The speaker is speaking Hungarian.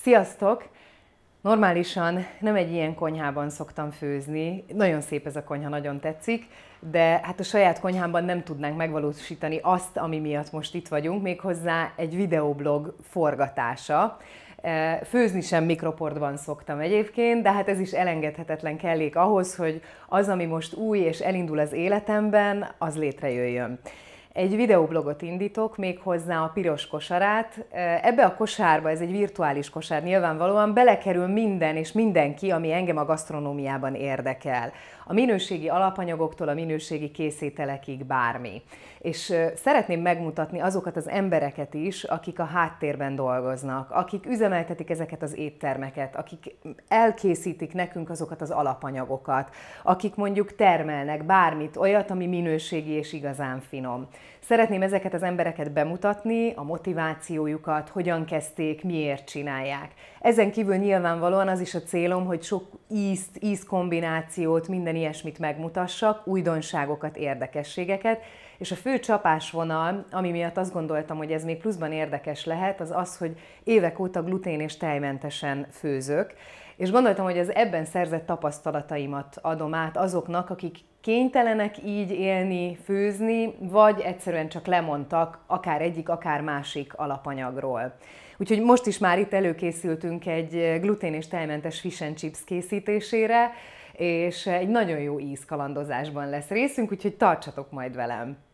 Sziasztok! Normálisan nem egy ilyen konyhában szoktam főzni. Nagyon szép ez a konyha, nagyon tetszik, de hát a saját konyhámban nem tudnánk megvalósítani azt, ami miatt most itt vagyunk, méghozzá egy videoblog forgatása. E, főzni sem mikroportban szoktam egyébként, de hát ez is elengedhetetlen kellék ahhoz, hogy az, ami most új és elindul az életemben, az létrejöjjön egy videoblogot indítok, méghozzá a piros kosarát. Ebbe a kosárba, ez egy virtuális kosár nyilvánvalóan, belekerül minden és mindenki, ami engem a gasztronómiában érdekel. A minőségi alapanyagoktól a minőségi készételekig bármi. És szeretném megmutatni azokat az embereket is, akik a háttérben dolgoznak, akik üzemeltetik ezeket az éttermeket, akik elkészítik nekünk azokat az alapanyagokat, akik mondjuk termelnek bármit, olyat, ami minőségi és igazán finom. Szeretném ezeket az embereket bemutatni, a motivációjukat, hogyan kezdték, miért csinálják. Ezen kívül nyilvánvalóan az is a célom, hogy sok ízt, ízkombinációt, minden ilyesmit megmutassak, újdonságokat, érdekességeket, és a fő csapásvonal, ami miatt azt gondoltam, hogy ez még pluszban érdekes lehet, az az, hogy évek óta glutén és tejmentesen főzök, és gondoltam, hogy az ebben szerzett tapasztalataimat adom át azoknak, akik kénytelenek így élni, főzni, vagy egyszerűen csak lemondtak akár egyik, akár másik alapanyagról. Úgyhogy most is már itt előkészültünk egy glutén és tejmentes fish and chips készítésére, és egy nagyon jó ízkalandozásban lesz részünk, úgyhogy tartsatok majd velem!